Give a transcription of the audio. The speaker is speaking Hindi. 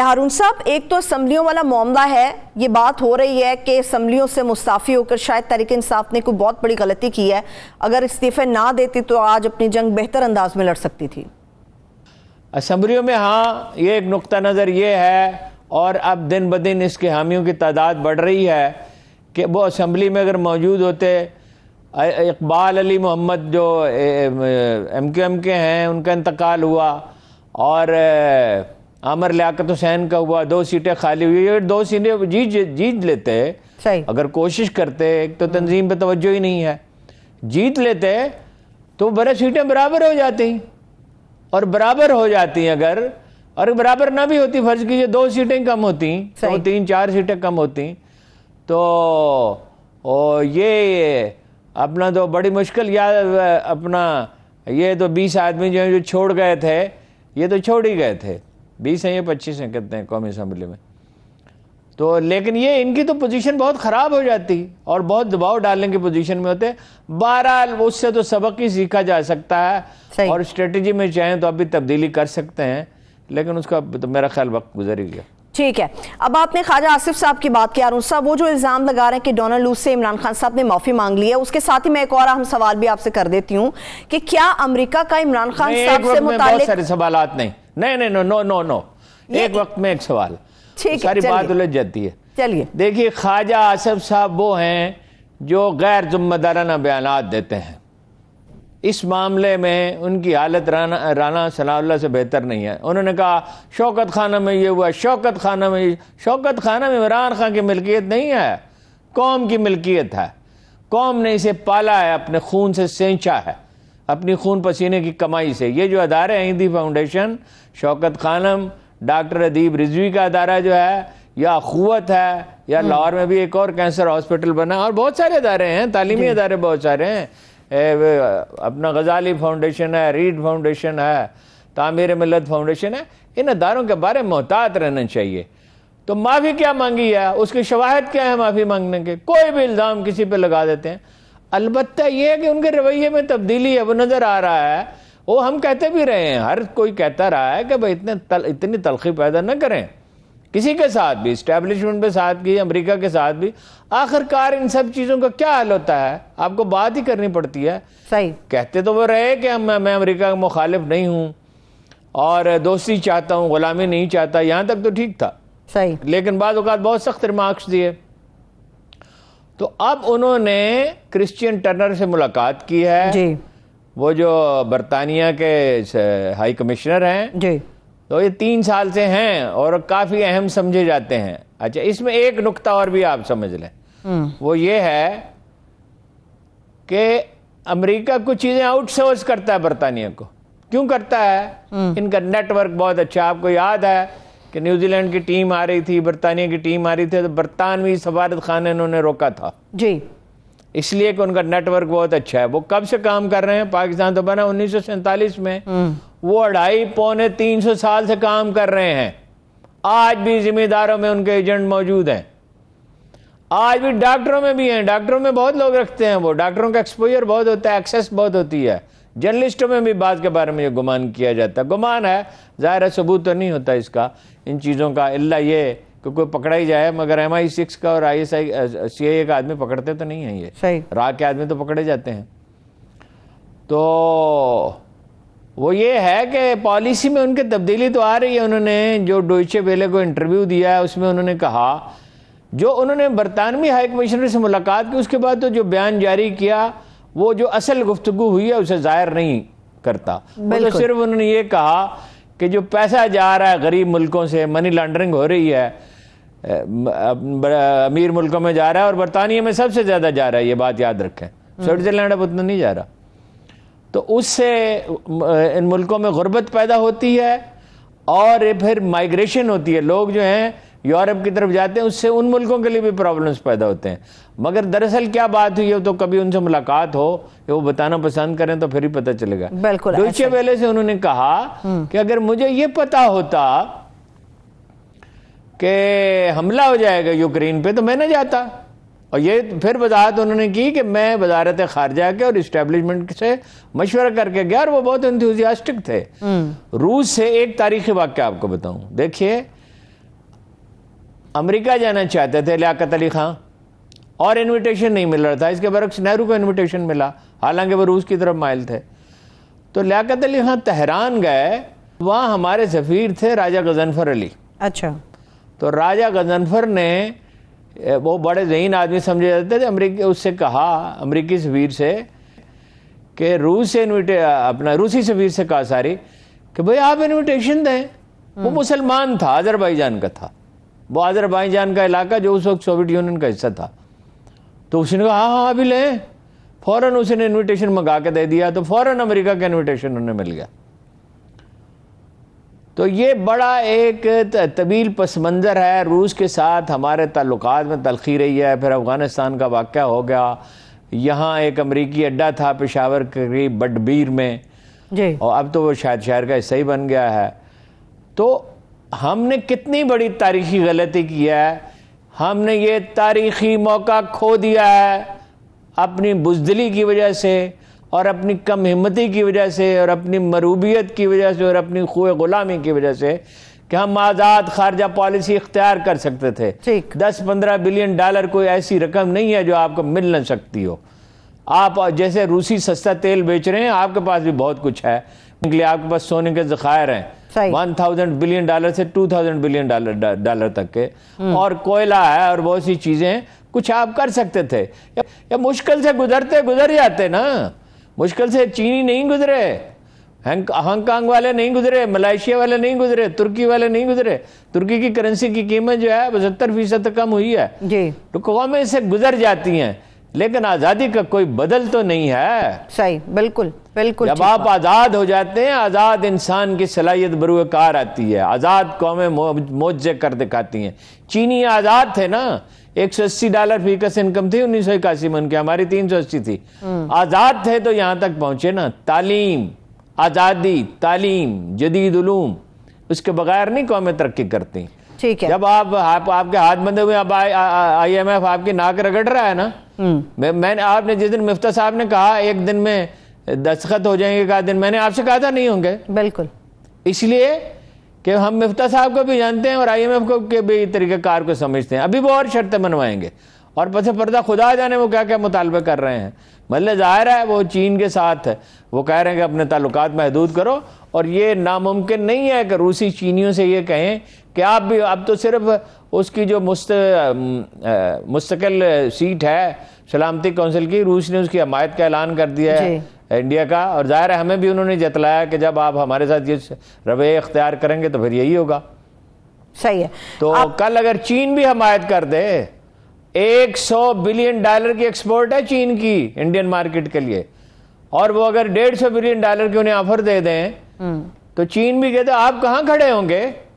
हारून साहब एक तो असम्बलियों वाला मामला है ये बात हो रही है कि असम्बलियों से मुस्ताफ़ी होकर शायद तहरीक इंसाफ ने कोई बहुत बड़ी गलती की है अगर इस्तीफ़े ना देती तो आज अपनी जंग बेहतर अंदाज में लड़ सकती थी असम्बलियों में हाँ ये एक नुकता नज़र ये है और अब दिन ब दिन इसके हामियों की तादाद बढ़ रही है कि वो असम्बली में अगर मौजूद होते इकबाल अली मोहम्मद जो एम क्यू एम के हैं उनका इंतकाल हुआ और आमर लियाकत हुसैन का हुआ दो सीटें खाली हुई और दो सीटें जीत जीत लेते अगर कोशिश करते तो तंजीम पर तवज्जो ही नहीं है जीत लेते तो बड़े सीटें बराबर हो जाती और बराबर हो जाती अगर और बराबर ना भी होती फर्ज कीजिए दो सीटें कम होती तो तीन चार सीटें कम होती तो ओ, ये अपना तो बड़ी मुश्किल या अपना ये तो बीस आदमी जो है जो छोड़ गए थे ये तो छोड़ ही गए थे बीस हैं या पच्चीस हैं कितने हैं कौमी असम्बली में तो लेकिन ये इनकी तो पोजीशन बहुत ख़राब हो जाती और बहुत दबाव डालने की पोजीशन में होते बारह उससे तो सबक ही सीखा जा सकता है और स्ट्रेटजी में चाहें तो अभी तब्दीली कर सकते हैं लेकिन उसका तो मेरा ख्याल वक्त गुजर ही गया ठीक है अब आपने ख्वाजा आसिफ साहब की बात की अरुण साहब वो जो इल्ज़ाम लगा रहे हैं कि डोनाल्ड लूस से इमरान खान साहब ने माफ़ी मांग ली है उसके साथ ही मैं एक और अहम सवाल भी आपसे कर देती हूँ कि क्या अमरीका का इमरान खान साहब से मुतालिक सवाल नहीं नहीं नहीं नो नो नो नो एक वक्त में एक सवाल सारी बात उलझ जाती है चलिए देखिए ख्वाजा आसफ साहब वो हैं जो गैर जिम्मेदाराना बयान देते हैं इस मामले में उनकी हालत राना राना सनाउल्ला से बेहतर नहीं है उन्होंने कहा शौकत खाना में ये हुआ शौकत खाना में शौकत खाना में इमरान खान की मिल्कियत नहीं है कौम की मिल्कियत है कौम ने इसे पाला है अपने खून से सेंचा है अपनी खून पसीने की कमाई से ये जो अदारे हैं हिंदी फाउंडेशन शौकत खानम डॉक्टर अदीब रिजवी का अदारा जो है या अखुवत है या हम्म। लाहौर में भी एक और कैंसर हॉस्पिटल बना और बहुत सारे अदारे हैं तालीमी अदारे बहुत सारे हैं ए, अपना गजाली फाउंडेशन है रीड फाउंडेशन है तामीर मिलत फाउंडेशन है इन अदारों के बारे में मोहतात रहना चाहिए तो माफ़ी क्या मांगी है उसके शवाहद क्या है माफ़ी मांगने के कोई भी इल्ज़ाम किसी पर लगा देते हैं अलबत् यह है कि उनके रवैये में तब्दीली अब नज़र आ रहा है वो हम कहते भी रहे हैं हर कोई कहता रहा है कि भाई इतने तल, इतनी तलखी पैदा ना करें किसी के साथ भी इस्टेब्लिशमेंट के साथ भी अमेरिका के साथ भी आखिरकार इन सब चीज़ों का क्या हल होता है आपको बात ही करनी पड़ती है सही कहते तो वो रहे कि मैं, मैं अमेरिका का मुखालिफ नहीं हूँ और दोस्ती चाहता हूँ गुलामी नहीं चाहता यहाँ तक तो ठीक था सही लेकिन बाद बहुत सख्त रिमार्क्स दिए तो अब उन्होंने क्रिश्चियन टर्नर से मुलाकात की है जी वो जो बरतानिया के हाई कमिश्नर हैं जी तो ये तीन साल से हैं और काफ़ी अहम समझे जाते हैं अच्छा इसमें एक नुक्ता और भी आप समझ लें हम्म। वो ये है कि अमेरिका कुछ चीज़ें आउटसोर्स करता है बरतानिया को क्यों करता है हम्म। इनका नेटवर्क बहुत अच्छा आपको याद है कि न्यूजीलैंड की टीम आ रही थी बरतानिया की टीम आ रही थी तो बरतानवी सफारत खान इन्होंने रोका था जी इसलिए कि उनका नेटवर्क बहुत अच्छा है वो कब से काम कर रहे हैं पाकिस्तान तो बना उन्नीस में हम्म। वो अढ़ाई पौने तीन सौ साल से काम कर रहे हैं आज भी जिम्मेदारों में उनके एजेंट मौजूद हैं आज भी डॉक्टरों में भी हैं डॉक्टरों में बहुत लोग रखते हैं वो डॉक्टरों का एक्सपोजर बहुत होता है एक्सेस बहुत होती है जर्नलिस्टों में भी बात के बारे में ये गुमान किया जाता है गुमान है ज़ाहिर सबूत तो नहीं होता इसका इन चीज़ों का अल्ला ये कि कोई पकड़ा ही जाए मगर एम आई सिक्स का और आई एस आई सी आई ए का आदमी पकड़ते तो नहीं है ये सही रा के आदमी तो पकड़े जाते हैं तो वो ये है कि पॉलिसी में उनकी तब्दीली तो आ रही है उन्होंने जो डोइचे बेले को इंटरव्यू दिया है उसमें उन्होंने कहा जो उन्होंने बरतानवी हाई कमिश्नर से मुलाकात की उसके बाद तो जो बयान जारी किया वो जो असल गुफ्तगु हुई है उसे ज़ाहिर नहीं करता तो सिर्फ उन्होंने ये कहा कि जो पैसा जा रहा है गरीब मुल्कों से मनी लॉन्ड्रिंग हो रही है अमीर मुल्कों में जा रहा है और बरतानिया में सबसे ज़्यादा जा रहा है ये बात याद रखें हम्म। स्विट्ज़रलैंड अब उतना नहीं जा रहा तो उससे इन मुल्कों में गुर्बत पैदा होती है और फिर माइग्रेशन होती है लोग जो हैं यूरोप की तरफ जाते हैं उससे उन मुल्कों के लिए भी प्रॉब्लम्स पैदा होते हैं मगर दरअसल क्या बात हुई है तो कभी उनसे मुलाकात हो या वो बताना पसंद करें तो फिर ही पता चलेगा बिल्कुल डोचे वेले से उन्होंने कहा हम्म। कि अगर मुझे ये पता होता कि हमला हो जाएगा यूक्रेन पे तो मैं ना जाता और ये फिर वजाहत उन्होंने की कि मैं वजारत खारजा के और इस्टेब्लिशमेंट से मशवरा करके गया और वो बहुत इंथ्यूजियास्टिक थे हम्म। रूस से एक तारीखी वाक्य आपको बताऊं देखिए अमेरिका जाना चाहते थे लियाकत अली खां और इनविटेशन नहीं मिल रहा था इसके बरक्स नेहरू को इनविटेशन मिला हालांकि वो रूस की तरफ माइल थे तो लियाकत अली खां तहरान गए वहाँ हमारे सफ़ीर थे राजा गजनफर अली अच्छा तो राजा गजनफर ने वो बड़े जहीन आदमी समझे जाते थे अमरीकी उससे कहा अमरीकी सफ़ीर से कि रूस से इन्विटे अपना रूसी सफ़ीर से कहा सारी कि भाई आप इन्विटेशन दें वो हम्म। मुसलमान था अजरबैजान का था वो आज़रबाईजान का इलाका जो उस वक्त सोवियत यूनियन का हिस्सा था तो उसने कहा हाँ हाँ अभी लें फ़ौर उसने इनविटेशन मंगा के दे दिया तो फ़ौर अमेरिका का इनविटेशन उन्हें मिल गया तो ये बड़ा एक तवील पस मंज़र है रूस के साथ हमारे ताल्लुक में तलखी रही है फिर अफ़गानिस्तान का वाक़ हो गया यहाँ एक अमरीकी अड्डा था पेशावर करीब बडबीर में और अब तो वो शायद शहर का हिस्सा ही बन गया है तो हमने कितनी बड़ी तारीखी गलती की है हमने ये तारीखी मौका खो दिया है अपनी बुजदली की वजह से और अपनी कम हिम्मती की वजह से और अपनी मरूबियत की वजह से और अपनी खुए ग़ुलामी की वजह से कि हम आज़ाद खारजा पॉलिसी इख्तियार कर सकते थे ठीक दस पंद्रह बिलियन डॉलर कोई ऐसी रकम नहीं है जो आपको मिल न सकती हो आप जैसे रूसी सस्ता तेल बेच रहे हैं आपके पास भी बहुत कुछ है आपके पास सोने के ज़खायर हैं वन थाउजेंड बिलियन डॉलर से two thousand billion dollar dollar तक के हम्म। और कोयला है और बहुत सी चीजें कुछ आप कर सकते थे या, या मुश्किल से गुजरते गुजर जाते ना मुश्किल से चीनी नहीं गुजरे हांगकांग वाले नहीं गुजरे मलेशिया वाले नहीं गुजरे तुर्की वाले नहीं गुजरे तुर्की की करेंसी की कीमत जो है पचहत्तर फीसद कम हुई है तो कौमें इससे गुजर जाती हैं लेकिन आज़ादी का कोई बदल तो नहीं है सही बिल्कुल बिल्कुल जब आप आज़ाद हो जाते हैं आज़ाद इंसान की सलाहियत बरूकार आती है आज़ाद कौमें मोजे कर दिखाती हैं चीनी आज़ाद थे ना एक सौ अस्सी डॉलर फीकस इनकम थी उन्नीस सौ इक्यासी में उनकी हमारी तीन सौ अस्सी थी हम्म। आज़ाद थे तो यहाँ तक पहुंचे ना तालीम आज़ादी तालीम उलूम उसके बगैर नहीं कौमें तरक्की करती ठीक है जब आप, आप आपके हाथ बंधे हुए अब आई एम एफ आपकी नाक रगड़ रहा है ना हम्म। मैं मैंने आपने जिस दिन मुफ्ता साहब ने कहा एक दिन में दस्तखत हो जाएंगे कहा दिन मैंने आपसे कहा था नहीं होंगे बिल्कुल इसलिए कि हम मुफ्ता साहब को भी जानते हैं और आईएमएफ को के भी तरीके कार को समझते हैं अभी वो और शर्तें मनवाएंगे और पस पर्दा खुदा जाने वो क्या क्या मुतालबे कर रहे हैं मतलब ज़ाहिर है वो चीन के साथ है वो कह रहे हैं कि अपने ताल्लुक महदूद करो और ये नामुमकिन नहीं है कि रूसी चीनियों से ये कहें कि आप भी अब तो सिर्फ उसकी जो मुस्त मुस्तकिल सीट है सलामती कौंसिल की रूस ने उसकी हमायत का ऐलान कर दिया है इंडिया का और ज़ाहिर है हमें भी उन्होंने जतलाया कि जब आप हमारे साथ ये रवैये अख्तियार करेंगे तो फिर यही होगा सही है तो आप... कल अगर चीन भी हमायत कर दे 100 बिलियन डॉलर की एक्सपोर्ट है चीन की इंडियन मार्केट के लिए और वो अगर 150 बिलियन डॉलर की उन्हें ऑफर दे दें हम्म। तो चीन भी कहते आप कहां खड़े होंगे